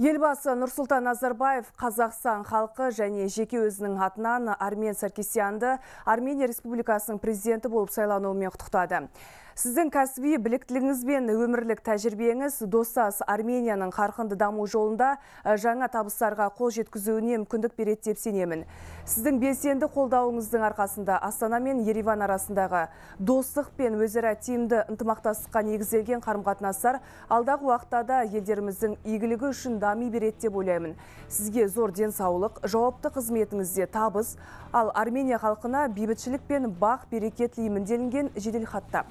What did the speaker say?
Елбасы Нұрсұлтан Назарбаев Қазақстан халқы және жеке өзінің атынан Армен Саркисянды Армения Республикасының президенті болып сайлануымен құттықтады. Сіздің кәсіби біліктілігіңіз бен өмірлік тәжірибеңіз достас Арменияның қарқынды даму жолында жаңа табыстарға қол жеткізуіне мүмкіндік береді деп сенемін. Сіздің белсенді қолдауыңыздың арқасында Астана мен Ереван арасындағы достық пен өзара тиімді ынтымақтастыққа негізделген қарым-қатынастар алдағы уақытта да елдеріміздің игілігі үшін дами береді деп ойлаймын. Сізге зор денсаулық, жауапты қызметіңізде табыс, ал Армения халқына бейбітшілік пен бақ береке тілеймін делінген жеделхатта